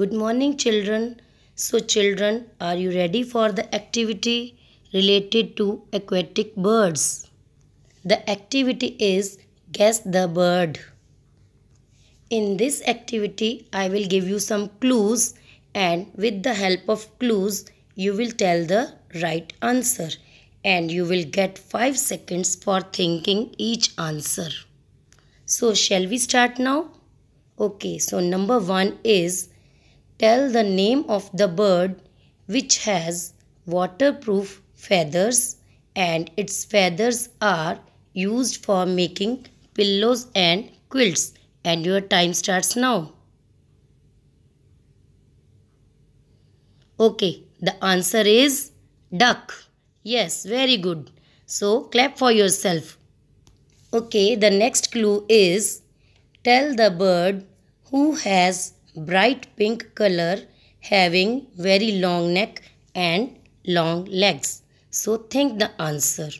Good morning children. So children, are you ready for the activity related to aquatic birds? The activity is guess the bird. In this activity, I will give you some clues and with the help of clues, you will tell the right answer and you will get 5 seconds for thinking each answer. So shall we start now? Okay, so number 1 is Tell the name of the bird which has waterproof feathers and its feathers are used for making pillows and quilts and your time starts now. Okay, the answer is duck. Yes, very good. So clap for yourself. Okay, the next clue is tell the bird who has bright pink color having very long neck and long legs. So think the answer.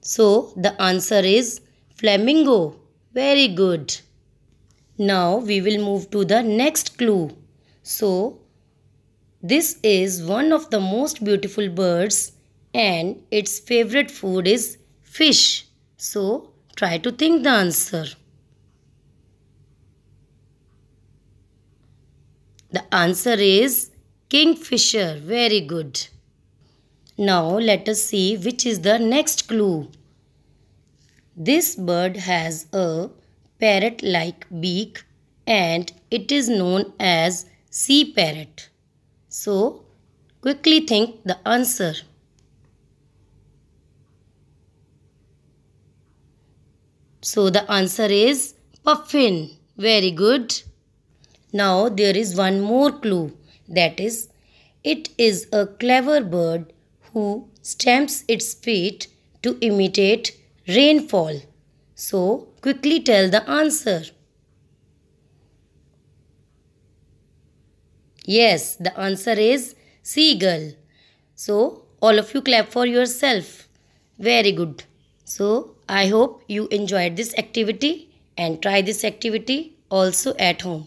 So the answer is flamingo. Very good. Now we will move to the next clue. So this is one of the most beautiful birds and its favorite food is fish. So try to think the answer. The answer is Kingfisher. Very good. Now let us see which is the next clue. This bird has a parrot-like beak and it is known as sea parrot. So quickly think the answer. So the answer is puffin. Very good. Now there is one more clue that is, it is a clever bird who stamps its feet to imitate rainfall. So quickly tell the answer. Yes, the answer is seagull. So all of you clap for yourself. Very good. So I hope you enjoyed this activity and try this activity also at home.